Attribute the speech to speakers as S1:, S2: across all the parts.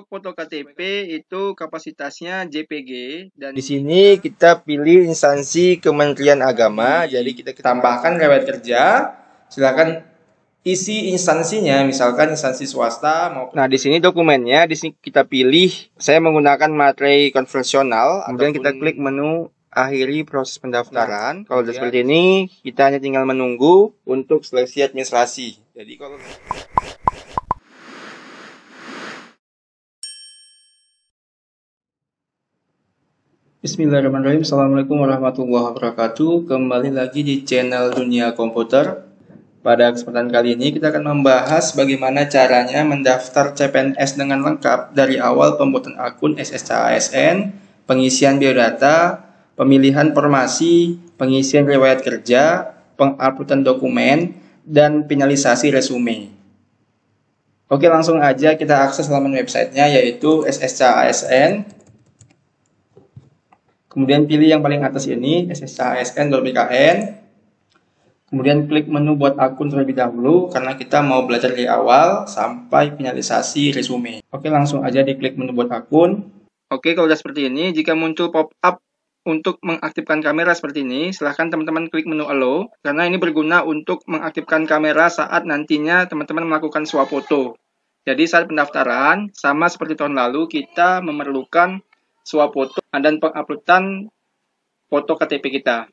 S1: untuk foto KTP itu kapasitasnya JPG dan di sini kita pilih instansi Kementerian Agama. Jadi kita, tambahkan lewat kerja. Silakan isi instansinya misalkan instansi swasta maupun Nah, di sini dokumennya di sini kita pilih saya menggunakan materi konvensional kemudian kita klik menu akhiri proses pendaftaran. Nah, kalau seperti ini kita hanya tinggal menunggu untuk seleksi administrasi. Jadi kalau Bismillahirrahmanirrahim. Assalamualaikum warahmatullahi wabarakatuh. Kembali lagi di channel Dunia Komputer. Pada kesempatan kali ini kita akan membahas bagaimana caranya mendaftar CPNS dengan lengkap dari awal pembuatan akun SSCASN, pengisian biodata, pemilihan formasi, pengisian riwayat kerja, penguploadan dokumen, dan finalisasi resume. Oke langsung aja kita akses laman websitenya yaitu SSCASN Kemudian pilih yang paling atas ini, SSHSN.bkn. Kemudian klik menu buat akun terlebih dahulu, karena kita mau belajar dari awal sampai finalisasi resume. Oke, langsung aja diklik menu buat akun. Oke, kalau sudah seperti ini, jika muncul pop-up untuk mengaktifkan kamera seperti ini, silahkan teman-teman klik menu allow, karena ini berguna untuk mengaktifkan kamera saat nantinya teman-teman melakukan swap foto. Jadi saat pendaftaran, sama seperti tahun lalu, kita memerlukan swap foto dan penguploadan foto KTP kita.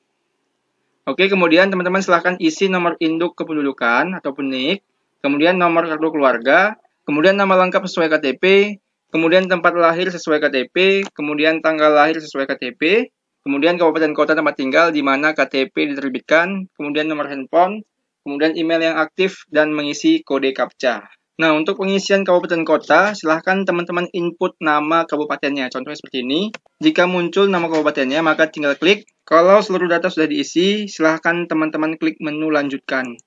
S1: Oke, kemudian teman-teman silahkan isi nomor induk kependudukan ataupun NIK, kemudian nomor kartu keluarga, kemudian nama lengkap sesuai KTP, kemudian tempat lahir sesuai KTP, kemudian tanggal lahir sesuai KTP, kemudian kabupaten kota tempat tinggal di mana KTP diterbitkan, kemudian nomor handphone, kemudian email yang aktif, dan mengisi kode CAPTCHA. Nah, untuk pengisian kabupaten kota, silahkan teman-teman input nama kabupatennya. Contohnya seperti ini. Jika muncul nama kabupatennya, maka tinggal klik. Kalau seluruh data sudah diisi, silahkan teman-teman klik menu lanjutkan.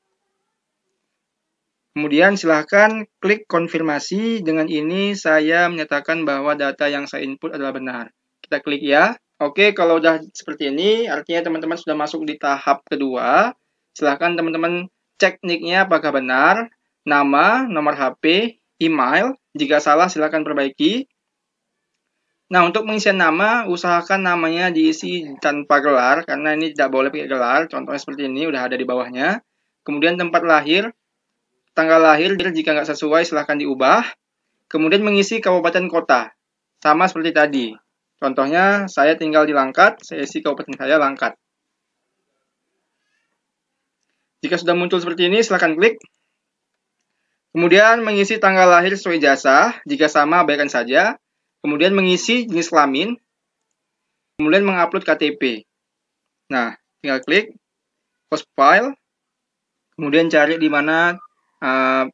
S1: Kemudian silahkan klik konfirmasi. Dengan ini saya menyatakan bahwa data yang saya input adalah benar. Kita klik ya. Oke, kalau sudah seperti ini, artinya teman-teman sudah masuk di tahap kedua. Silahkan teman-teman cek nicknya apakah benar nama, nomor HP, email. Jika salah silakan perbaiki. Nah, untuk mengisi nama, usahakan namanya diisi tanpa gelar, karena ini tidak boleh pakai gelar. Contohnya seperti ini, udah ada di bawahnya. Kemudian tempat lahir, tanggal lahir, jika nggak sesuai silahkan diubah. Kemudian mengisi kabupaten kota, sama seperti tadi. Contohnya, saya tinggal di Langkat, saya isi kabupaten saya Langkat. Jika sudah muncul seperti ini, silahkan klik Kemudian mengisi tanggal lahir sesuai jasa, jika sama abaikan saja. Kemudian mengisi jenis kelamin. Kemudian mengupload KTP. Nah, tinggal klik post file. Kemudian cari di mana uh,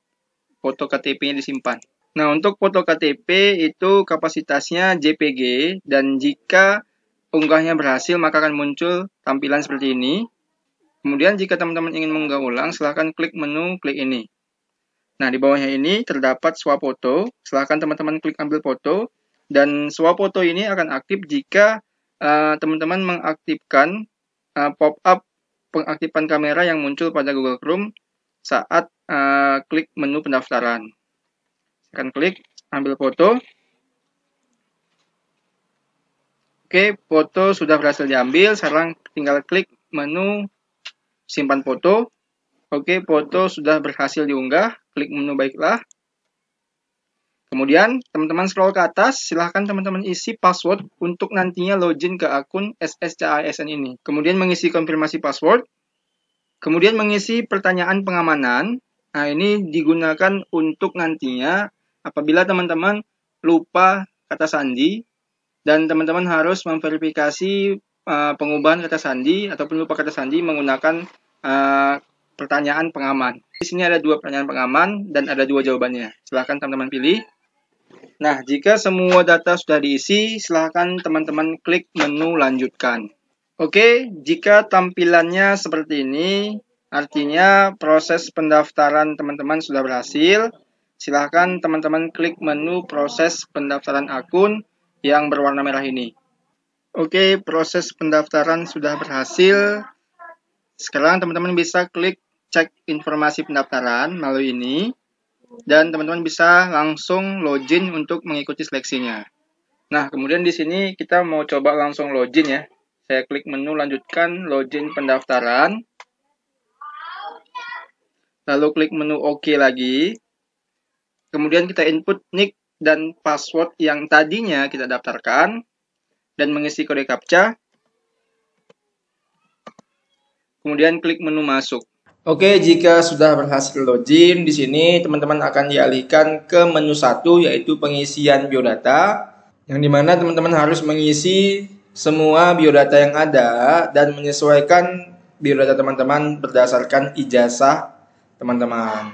S1: foto KTP-nya disimpan. Nah, untuk foto KTP itu kapasitasnya JPG dan jika unggahnya berhasil maka akan muncul tampilan seperti ini. Kemudian jika teman-teman ingin mengunggah ulang, silahkan klik menu klik ini. Nah, di bawahnya ini terdapat swap foto. Silahkan teman-teman klik ambil foto. Dan swap foto ini akan aktif jika eh, teman-teman uh, mengaktifkan uh, pop-up pengaktifan kamera yang muncul pada Google Chrome saat uh, klik menu pendaftaran. Silahkan klik ambil foto. Oke, foto sudah berhasil diambil. Sekarang tinggal klik menu simpan foto. Oke, foto sudah berhasil diunggah klik menu baiklah. Kemudian, teman-teman scroll ke atas, silahkan teman-teman isi password untuk nantinya login ke akun SSCISN ini. Kemudian mengisi konfirmasi password. Kemudian mengisi pertanyaan pengamanan. Nah, ini digunakan untuk nantinya apabila teman-teman lupa kata sandi dan teman-teman harus memverifikasi uh, pengubahan kata sandi ataupun lupa kata sandi menggunakan uh, pertanyaan pengaman. Di sini ada dua pertanyaan pengaman dan ada dua jawabannya. Silahkan teman-teman pilih. Nah, jika semua data sudah diisi, silahkan teman-teman klik menu lanjutkan. Oke, jika tampilannya seperti ini, artinya proses pendaftaran teman-teman sudah berhasil. Silahkan teman-teman klik menu proses pendaftaran akun yang berwarna merah ini. Oke, proses pendaftaran sudah berhasil. Sekarang teman-teman bisa klik cek informasi pendaftaran melalui ini dan teman-teman bisa langsung login untuk mengikuti seleksinya. Nah, kemudian di sini kita mau coba langsung login ya. Saya klik menu lanjutkan login pendaftaran. Lalu klik menu OK lagi. Kemudian kita input nick dan password yang tadinya kita daftarkan dan mengisi kode CAPTCHA. Kemudian klik menu masuk. Oke, jika sudah berhasil login di sini teman-teman akan dialihkan ke menu satu yaitu pengisian biodata yang dimana teman-teman harus mengisi semua biodata yang ada dan menyesuaikan biodata teman-teman berdasarkan ijazah teman-teman.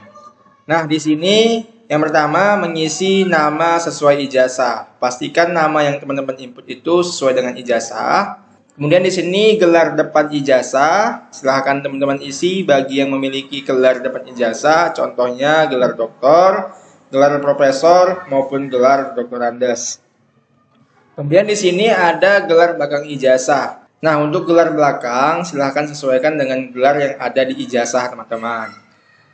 S1: Nah, di sini yang pertama mengisi nama sesuai ijazah. Pastikan nama yang teman-teman input itu sesuai dengan ijazah. Kemudian di sini gelar depan ijazah, silahkan teman-teman isi bagi yang memiliki gelar depan ijazah, contohnya gelar doktor, gelar profesor maupun gelar doktorandes. Kemudian di sini ada gelar belakang ijazah. Nah, untuk gelar belakang silahkan sesuaikan dengan gelar yang ada di ijazah, teman-teman.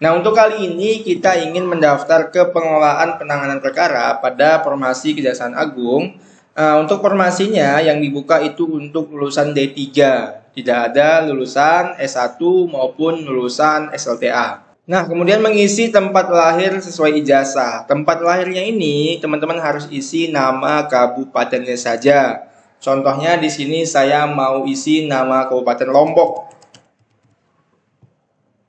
S1: Nah, untuk kali ini kita ingin mendaftar ke pengelolaan penanganan perkara pada formasi Kejaksaan Agung Eh, untuk formasinya yang dibuka itu untuk lulusan D3, tidak ada lulusan S1 maupun lulusan SLTA. Nah, kemudian mengisi tempat lahir sesuai ijazah. Tempat lahirnya ini teman-teman harus isi nama kabupatennya saja. Contohnya di sini saya mau isi nama Kabupaten Lombok.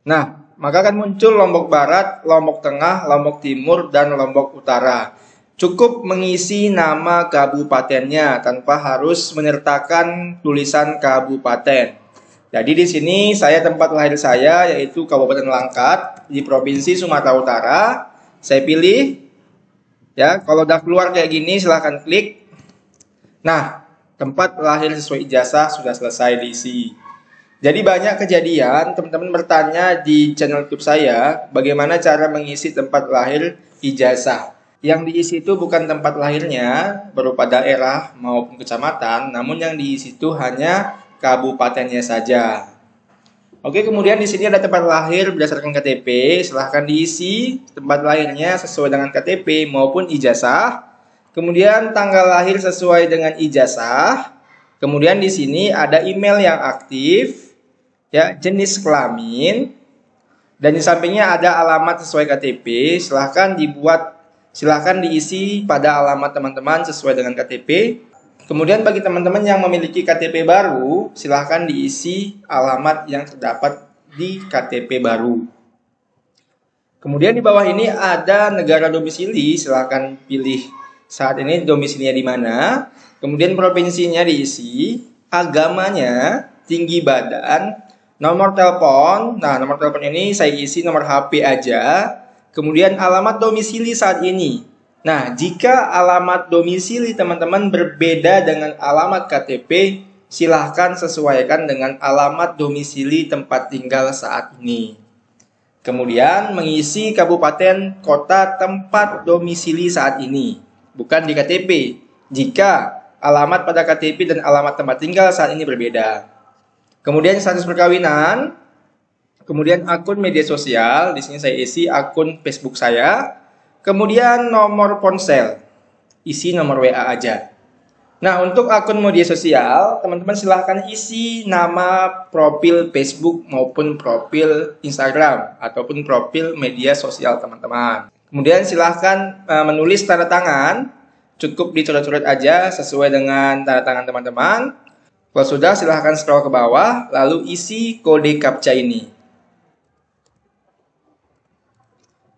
S1: Nah, maka akan muncul Lombok Barat, Lombok Tengah, Lombok Timur, dan Lombok Utara. Cukup mengisi nama kabupatennya tanpa harus menyertakan tulisan kabupaten. Jadi di sini saya tempat lahir saya yaitu Kabupaten Langkat di Provinsi Sumatera Utara. Saya pilih ya kalau udah keluar kayak gini silahkan klik. Nah tempat lahir sesuai ijazah sudah selesai diisi. Jadi banyak kejadian teman-teman bertanya di channel YouTube saya bagaimana cara mengisi tempat lahir ijazah. Yang diisi itu bukan tempat lahirnya berupa daerah maupun kecamatan, namun yang diisi itu hanya kabupatennya saja. Oke, kemudian di sini ada tempat lahir berdasarkan KTP, silahkan diisi tempat lahirnya sesuai dengan KTP maupun ijazah. Kemudian tanggal lahir sesuai dengan ijazah. Kemudian di sini ada email yang aktif, ya jenis kelamin, dan di sampingnya ada alamat sesuai KTP. Silahkan dibuat Silahkan diisi pada alamat teman-teman sesuai dengan KTP. Kemudian bagi teman-teman yang memiliki KTP baru, silahkan diisi alamat yang terdapat di KTP baru. Kemudian di bawah ini ada negara domisili, silahkan pilih saat ini domisilinya di mana. Kemudian provinsinya diisi, agamanya, tinggi badan, nomor telepon. Nah, nomor telepon ini saya isi nomor HP aja kemudian alamat domisili saat ini. Nah, jika alamat domisili teman-teman berbeda dengan alamat KTP, silahkan sesuaikan dengan alamat domisili tempat tinggal saat ini. Kemudian mengisi kabupaten kota tempat domisili saat ini, bukan di KTP. Jika alamat pada KTP dan alamat tempat tinggal saat ini berbeda. Kemudian status perkawinan, Kemudian akun media sosial, di sini saya isi akun Facebook saya. Kemudian nomor ponsel, isi nomor WA aja. Nah, untuk akun media sosial, teman-teman silahkan isi nama profil Facebook maupun profil Instagram ataupun profil media sosial teman-teman. Kemudian silahkan uh, menulis tanda tangan, cukup dicoret-coret aja sesuai dengan tanda tangan teman-teman. Kalau sudah, silahkan scroll ke bawah, lalu isi kode CAPTCHA ini.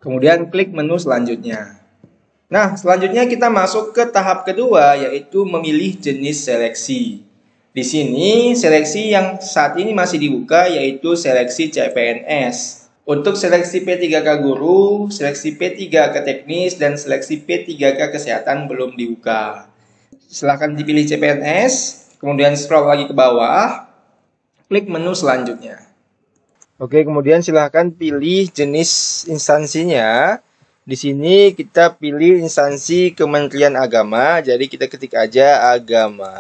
S1: Kemudian klik menu selanjutnya. Nah, selanjutnya kita masuk ke tahap kedua yaitu memilih jenis seleksi. Di sini seleksi yang saat ini masih dibuka yaitu seleksi CPNS. Untuk seleksi P3K guru, seleksi P3K teknis dan seleksi P3K kesehatan belum dibuka. Silahkan dipilih CPNS, kemudian scroll lagi ke bawah, klik menu selanjutnya. Oke, kemudian silahkan pilih jenis instansinya. Di sini kita pilih instansi Kementerian Agama, jadi kita ketik aja agama.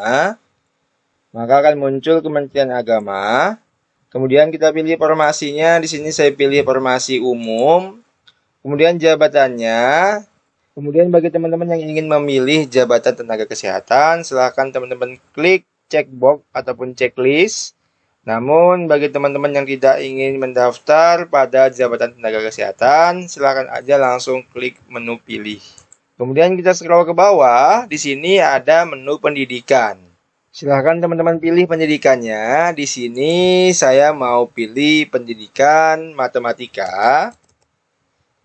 S1: Maka akan muncul Kementerian Agama. Kemudian kita pilih formasinya, di sini saya pilih formasi umum. Kemudian jabatannya. Kemudian bagi teman-teman yang ingin memilih jabatan tenaga kesehatan, silahkan teman-teman klik checkbox ataupun checklist. Namun, bagi teman-teman yang tidak ingin mendaftar pada jabatan tenaga kesehatan, silakan aja langsung klik menu pilih. Kemudian kita scroll ke bawah, di sini ada menu pendidikan. Silahkan teman-teman pilih pendidikannya. Di sini saya mau pilih pendidikan matematika.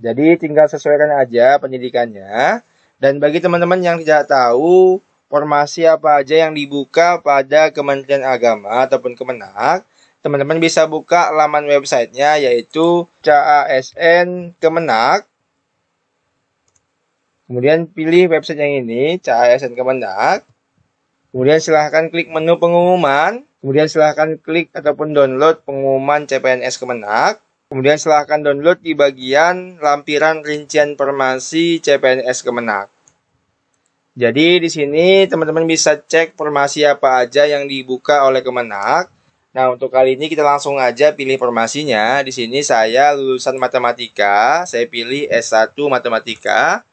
S1: Jadi tinggal sesuaikan aja pendidikannya. Dan bagi teman-teman yang tidak tahu, formasi apa aja yang dibuka pada Kementerian Agama ataupun Kemenak, teman-teman bisa buka laman websitenya yaitu CASN Kemenak. Kemudian pilih website yang ini, CASN Kemenak. Kemudian silahkan klik menu pengumuman. Kemudian silahkan klik ataupun download pengumuman CPNS Kemenak. Kemudian silahkan download di bagian lampiran rincian formasi CPNS Kemenak. Jadi di sini teman-teman bisa cek formasi apa aja yang dibuka oleh Kemenak. Nah, untuk kali ini kita langsung aja pilih formasinya. Di sini saya lulusan matematika, saya pilih S1 matematika.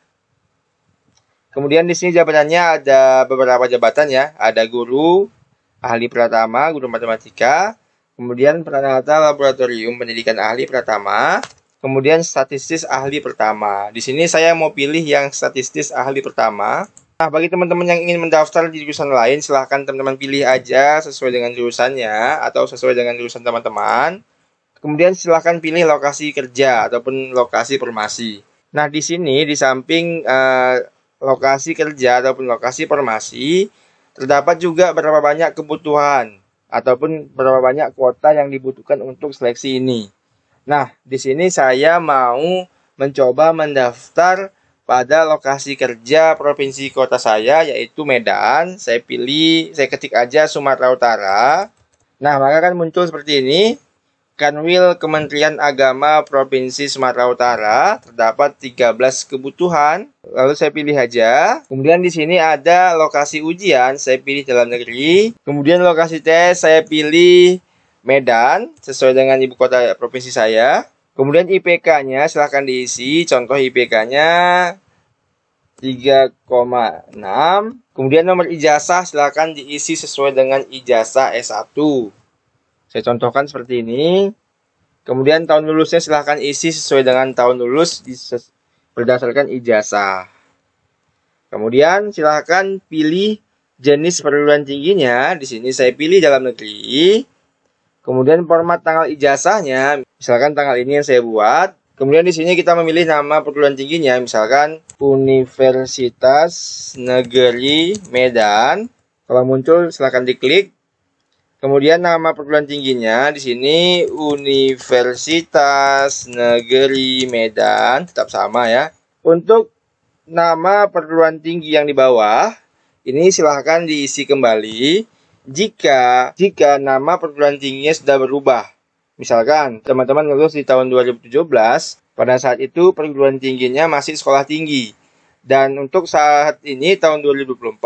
S1: Kemudian di sini jabatannya ada beberapa jabatan ya. Ada guru, ahli pratama, guru matematika, kemudian pranata laboratorium pendidikan ahli pratama, kemudian statistis ahli pertama. Di sini saya mau pilih yang statistis ahli pertama. Nah, bagi teman-teman yang ingin mendaftar di jurusan lain, silahkan teman-teman pilih aja sesuai dengan jurusannya atau sesuai dengan jurusan teman-teman. Kemudian silahkan pilih lokasi kerja ataupun lokasi formasi. Nah, di sini di samping eh, lokasi kerja ataupun lokasi formasi, terdapat juga berapa banyak kebutuhan ataupun berapa banyak kuota yang dibutuhkan untuk seleksi ini. Nah, di sini saya mau mencoba mendaftar pada lokasi kerja provinsi kota saya yaitu Medan. Saya pilih, saya ketik aja Sumatera Utara. Nah, maka kan muncul seperti ini. Kanwil Kementerian Agama Provinsi Sumatera Utara terdapat 13 kebutuhan. Lalu saya pilih aja. Kemudian di sini ada lokasi ujian, saya pilih dalam negeri. Kemudian lokasi tes saya pilih Medan sesuai dengan ibu kota provinsi saya. Kemudian IPK-nya silahkan diisi. Contoh IPK-nya 3,6. Kemudian nomor ijazah silahkan diisi sesuai dengan ijazah S1. Saya contohkan seperti ini. Kemudian tahun lulusnya silahkan isi sesuai dengan tahun lulus berdasarkan ijazah. Kemudian silahkan pilih jenis perguruan tingginya. Di sini saya pilih dalam negeri. Kemudian format tanggal ijazahnya, misalkan tanggal ini yang saya buat. Kemudian di sini kita memilih nama perguruan tingginya, misalkan Universitas Negeri Medan. Kalau muncul silahkan diklik. Kemudian nama perguruan tingginya di sini Universitas Negeri Medan, tetap sama ya. Untuk nama perguruan tinggi yang di bawah, ini silahkan diisi kembali jika jika nama perguruan tingginya sudah berubah. Misalkan teman-teman lulus di tahun 2017, pada saat itu perguruan tingginya masih sekolah tinggi. Dan untuk saat ini tahun 2024,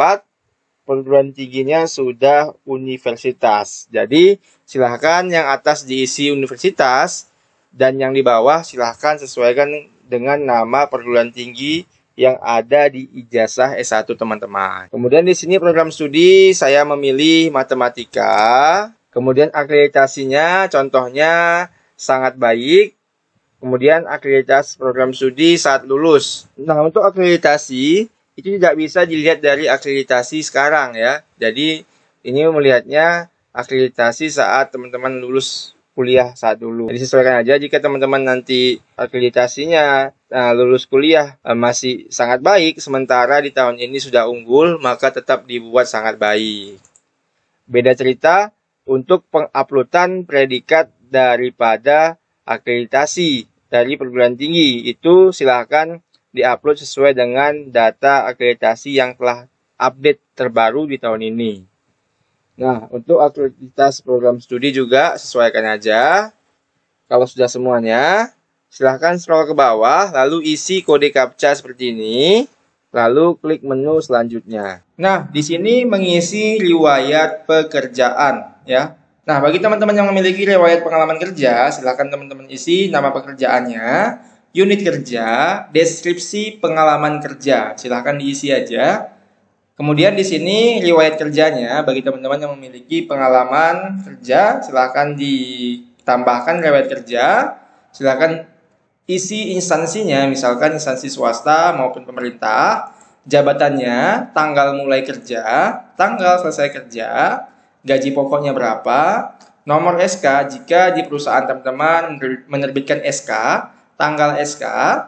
S1: perguruan tingginya sudah universitas. Jadi silahkan yang atas diisi universitas dan yang di bawah silahkan sesuaikan dengan nama perguruan tinggi yang ada di ijazah S1 teman-teman. Kemudian di sini program studi saya memilih matematika. Kemudian akreditasinya contohnya sangat baik. Kemudian akreditas program studi saat lulus. Nah, untuk akreditasi itu tidak bisa dilihat dari akreditasi sekarang ya. Jadi ini melihatnya akreditasi saat teman-teman lulus kuliah saat dulu. Jadi sesuaikan aja jika teman-teman nanti akreditasinya nah, lulus kuliah eh, masih sangat baik, sementara di tahun ini sudah unggul, maka tetap dibuat sangat baik. Beda cerita untuk penguploadan predikat daripada akreditasi dari perguruan tinggi itu silahkan diupload sesuai dengan data akreditasi yang telah update terbaru di tahun ini. Nah, untuk aktivitas program studi juga sesuaikan aja. Kalau sudah semuanya, silahkan scroll ke bawah, lalu isi kode CAPTCHA seperti ini, lalu klik menu selanjutnya. Nah, di sini mengisi riwayat pekerjaan, ya. Nah, bagi teman-teman yang memiliki riwayat pengalaman kerja, silahkan teman-teman isi nama pekerjaannya, unit kerja, deskripsi pengalaman kerja. Silahkan diisi aja. Kemudian di sini riwayat kerjanya bagi teman-teman yang memiliki pengalaman kerja silahkan ditambahkan riwayat kerja. Silahkan isi instansinya misalkan instansi swasta maupun pemerintah, jabatannya, tanggal mulai kerja, tanggal selesai kerja, gaji pokoknya berapa, nomor SK jika di perusahaan teman-teman menerbitkan SK tanggal SK,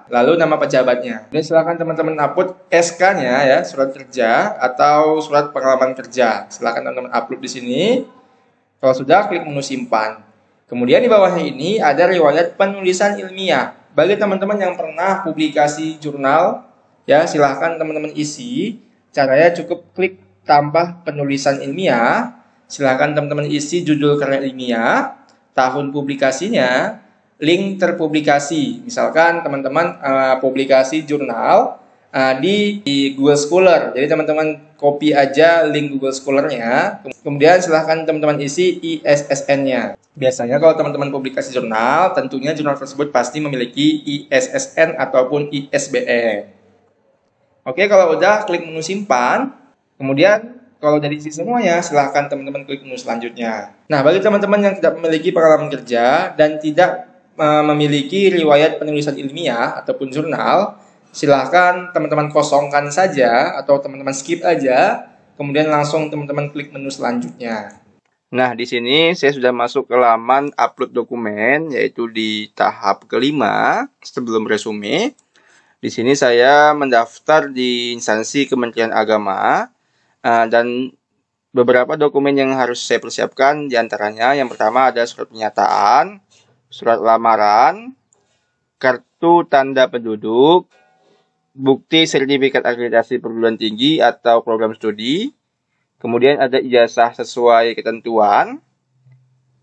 S1: lalu nama pejabatnya. Dan silakan teman-teman upload SK-nya ya, surat kerja atau surat pengalaman kerja. Silakan teman-teman upload di sini. Kalau sudah, klik menu simpan. Kemudian di bawahnya ini ada riwayat penulisan ilmiah. Bagi teman-teman yang pernah publikasi jurnal, ya silakan teman-teman isi. Caranya cukup klik tambah penulisan ilmiah. Silakan teman-teman isi judul karya ilmiah, tahun publikasinya, link terpublikasi. Misalkan teman-teman uh, publikasi jurnal uh, di, di Google Scholar. Jadi teman-teman copy aja link Google Scholar-nya. Kemudian silahkan teman-teman isi ISSN-nya. Biasanya kalau teman-teman publikasi jurnal, tentunya jurnal tersebut pasti memiliki ISSN ataupun ISBN. E. Oke, kalau udah klik menu simpan. Kemudian kalau dari isi semuanya, silahkan teman-teman klik menu selanjutnya. Nah, bagi teman-teman yang tidak memiliki pengalaman kerja dan tidak Eh, memiliki riwayat penulisan ilmiah ataupun jurnal, silahkan teman-teman kosongkan saja atau teman-teman skip aja, kemudian langsung teman-teman klik menu selanjutnya. Nah, di sini saya sudah masuk ke laman upload dokumen, yaitu di tahap kelima sebelum resume. Di sini saya mendaftar di instansi Kementerian Agama, eh, dan beberapa dokumen yang harus saya persiapkan diantaranya yang pertama ada surat pernyataan, surat lamaran, kartu tanda penduduk, bukti sertifikat akreditasi perguruan tinggi atau program studi, kemudian ada ijazah sesuai ketentuan,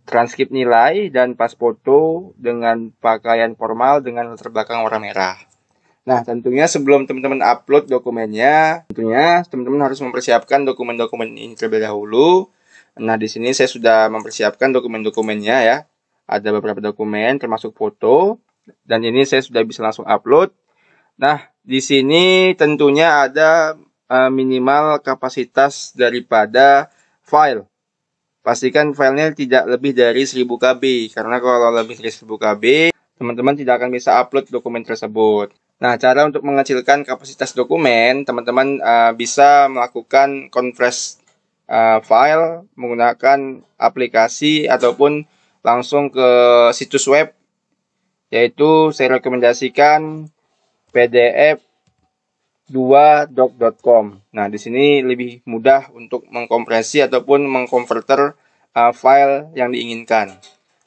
S1: transkrip nilai, dan pas foto dengan pakaian formal dengan latar belakang warna merah. Nah, tentunya sebelum teman-teman upload dokumennya, tentunya teman-teman harus mempersiapkan dokumen-dokumen ini terlebih dahulu. Nah, di sini saya sudah mempersiapkan dokumen-dokumennya ya ada beberapa dokumen termasuk foto dan ini saya sudah bisa langsung upload. Nah, di sini tentunya ada uh, minimal kapasitas daripada file. Pastikan filenya tidak lebih dari 1000 KB karena kalau lebih dari 1000 KB teman-teman tidak akan bisa upload dokumen tersebut. Nah, cara untuk mengecilkan kapasitas dokumen, teman-teman uh, bisa melakukan compress uh, eh, file menggunakan aplikasi ataupun langsung ke situs web yaitu saya rekomendasikan pdf 2doc.com. Nah, di sini lebih mudah untuk mengkompresi ataupun mengkonverter uh, file yang diinginkan.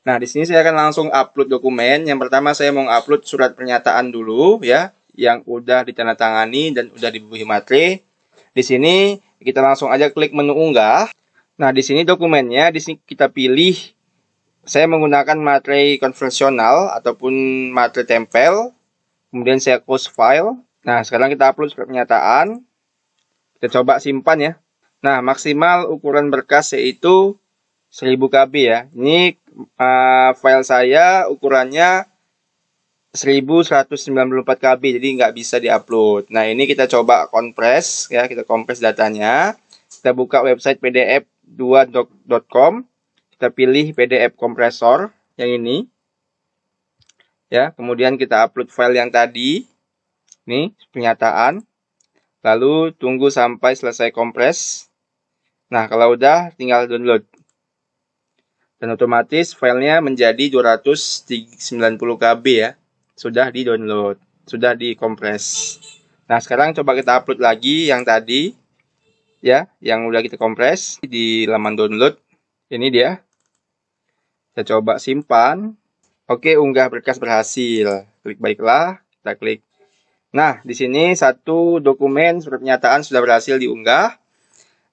S1: Nah, di sini saya akan langsung upload dokumen. Yang pertama saya mau upload surat pernyataan dulu ya, yang udah ditandatangani dan udah dibuhi materi. Di sini kita langsung aja klik menu unggah. Nah, di sini dokumennya di sini kita pilih saya menggunakan materi konvensional ataupun materi tempel. Kemudian saya close file. Nah, sekarang kita upload pernyataan. Kita coba simpan ya. Nah, maksimal ukuran berkas yaitu 1000 KB ya. Ini uh, file saya ukurannya 1194 KB, jadi nggak bisa diupload. Nah, ini kita coba compress ya, kita compress datanya. Kita buka website pdf2.com. Kita pilih PDF kompresor yang ini. Ya, kemudian kita upload file yang tadi. Ini pernyataan. Lalu tunggu sampai selesai kompres. Nah, kalau udah tinggal download. Dan otomatis filenya menjadi 290 KB ya. Sudah di download, sudah di kompres Nah, sekarang coba kita upload lagi yang tadi ya, yang udah kita kompres di laman download. Ini dia. Kita coba simpan. Oke, unggah berkas berhasil. Klik baiklah, kita klik. Nah, di sini satu dokumen surat pernyataan sudah berhasil diunggah.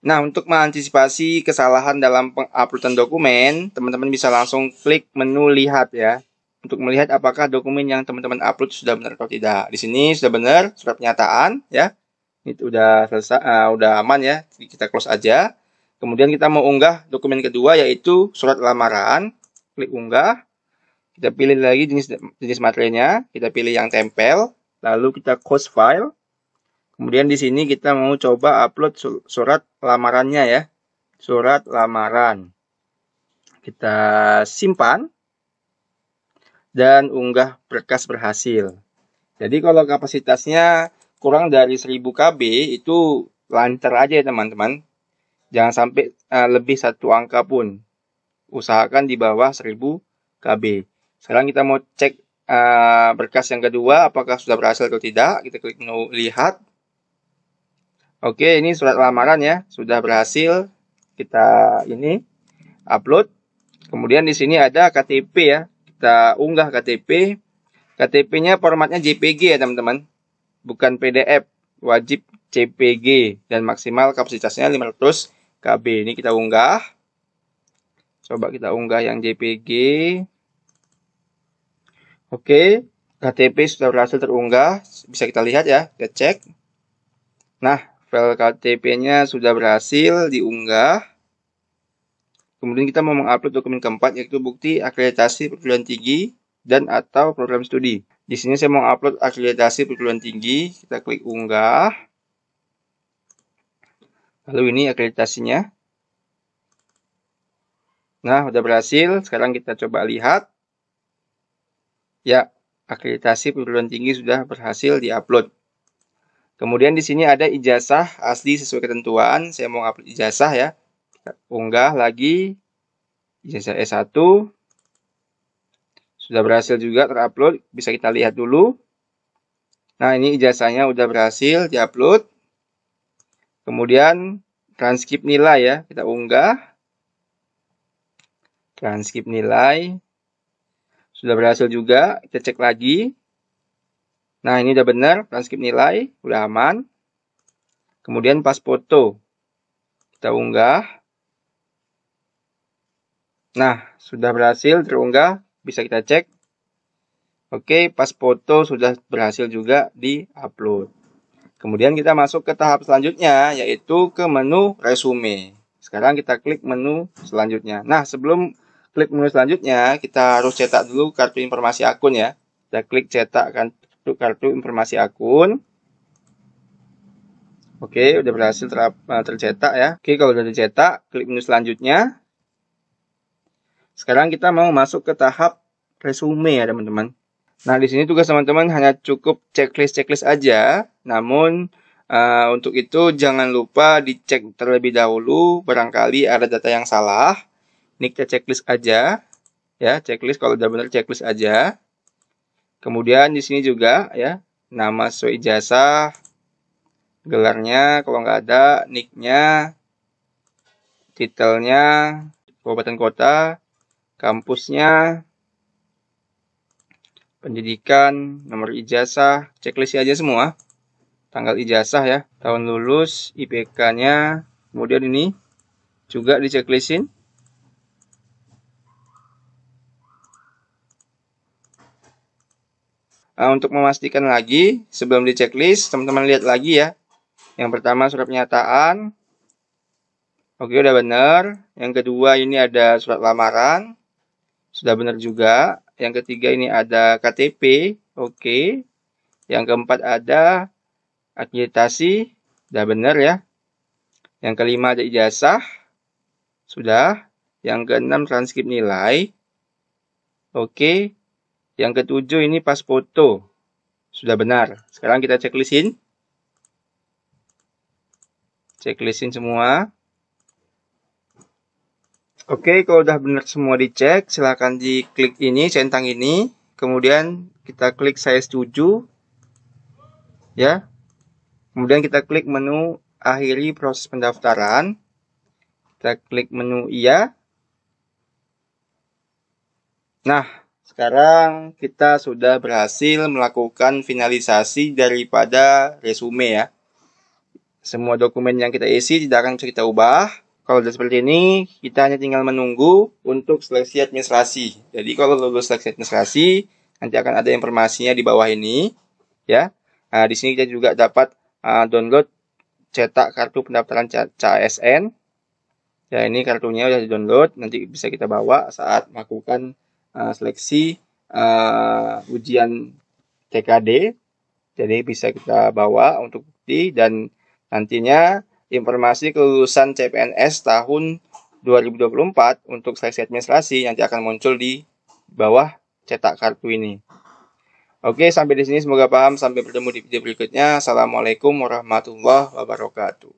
S1: Nah, untuk mengantisipasi kesalahan dalam penguploadan dokumen, teman-teman bisa langsung klik menu lihat ya. Untuk melihat apakah dokumen yang teman-teman upload sudah benar atau tidak. Di sini sudah benar surat pernyataan ya. Itu udah selesai uh, udah aman ya. Kita close aja. Kemudian kita mau unggah dokumen kedua yaitu surat lamaran klik unggah. Kita pilih lagi jenis jenis materinya, kita pilih yang tempel, lalu kita close file. Kemudian di sini kita mau coba upload surat lamarannya ya. Surat lamaran. Kita simpan dan unggah berkas berhasil. Jadi kalau kapasitasnya kurang dari 1000 KB itu lancar aja ya teman-teman. Jangan sampai uh, lebih satu angka pun usahakan di bawah 1000 KB. Sekarang kita mau cek uh, berkas yang kedua apakah sudah berhasil atau tidak. Kita klik menu lihat. Oke, ini surat lamaran ya, sudah berhasil kita ini upload. Kemudian di sini ada KTP ya. Kita unggah KTP. KTP-nya formatnya JPG ya, teman-teman. Bukan PDF. Wajib CPG dan maksimal kapasitasnya 500 KB. Ini kita unggah. Coba kita unggah yang JPG. Oke, KTP sudah berhasil terunggah. Bisa kita lihat ya, kita cek. Nah, file KTP-nya sudah berhasil diunggah. Kemudian kita mau mengupload dokumen keempat yaitu bukti akreditasi perguruan tinggi dan atau program studi. Di sini saya mau upload akreditasi perguruan tinggi, kita klik unggah. Lalu ini akreditasinya. Nah, udah berhasil. Sekarang kita coba lihat. Ya, akreditasi perguruan tinggi sudah berhasil diupload. Kemudian di sini ada ijazah asli sesuai ketentuan. Saya mau upload ijazah ya. Kita unggah lagi ijazah S1. Sudah berhasil juga terupload. Bisa kita lihat dulu. Nah, ini ijazahnya udah berhasil diupload. Kemudian transkrip nilai ya, kita unggah. Transkip nilai. Sudah berhasil juga. Kita cek lagi. Nah, ini udah benar. Transkip nilai. Udah aman. Kemudian pas foto. Kita unggah. Nah, sudah berhasil terunggah. Bisa kita cek. Oke, pas foto sudah berhasil juga di-upload. Kemudian kita masuk ke tahap selanjutnya, yaitu ke menu resume. Sekarang kita klik menu selanjutnya. Nah, sebelum klik menu selanjutnya, kita harus cetak dulu kartu informasi akun ya. Kita klik cetak kartu, kartu informasi akun. Oke, udah berhasil ter, eh, tercetak ya. Oke, kalau udah dicetak, klik menu selanjutnya. Sekarang kita mau masuk ke tahap resume ya teman-teman. Nah, di sini tugas teman-teman hanya cukup checklist-checklist aja. Namun, uh, untuk itu jangan lupa dicek terlebih dahulu, barangkali ada data yang salah nicknya checklist aja ya checklist kalau udah benar checklist aja kemudian di sini juga ya nama sesuai ijazah gelarnya kalau nggak ada nicknya titelnya kabupaten kota kampusnya pendidikan nomor ijazah checklist aja semua tanggal ijazah ya tahun lulus IPK-nya kemudian ini juga di checklistin Nah, untuk memastikan lagi, sebelum di checklist, teman-teman lihat lagi ya. Yang pertama surat pernyataan. Oke, udah benar. Yang kedua ini ada surat lamaran. Sudah benar juga. Yang ketiga ini ada KTP. Oke. Yang keempat ada akreditasi. Sudah benar ya. Yang kelima ada ijazah. Sudah. Yang keenam transkrip nilai. Oke. Yang ketujuh ini pas foto. Sudah benar. Sekarang kita checklistin. Checklistin semua. Oke, kalau sudah benar semua dicek, silakan diklik ini, centang ini. Kemudian kita klik saya setuju. Ya. Kemudian kita klik menu akhiri proses pendaftaran. Kita klik menu iya. Nah, sekarang kita sudah berhasil melakukan finalisasi daripada resume ya. Semua dokumen yang kita isi tidak akan bisa kita ubah. Kalau sudah seperti ini, kita hanya tinggal menunggu untuk seleksi administrasi. Jadi kalau lulus seleksi administrasi, nanti akan ada informasinya di bawah ini ya. Nah, di sini kita juga dapat uh, download cetak kartu pendaftaran CSN. Ya, ini kartunya sudah di-download, nanti bisa kita bawa saat melakukan Eh, seleksi uh, ujian TKD. Jadi bisa kita bawa untuk bukti dan nantinya informasi kelulusan CPNS tahun 2024 untuk seleksi administrasi nanti akan muncul di bawah cetak kartu ini. Oke, sampai di sini semoga paham. Sampai bertemu di video berikutnya. Assalamualaikum warahmatullahi wabarakatuh.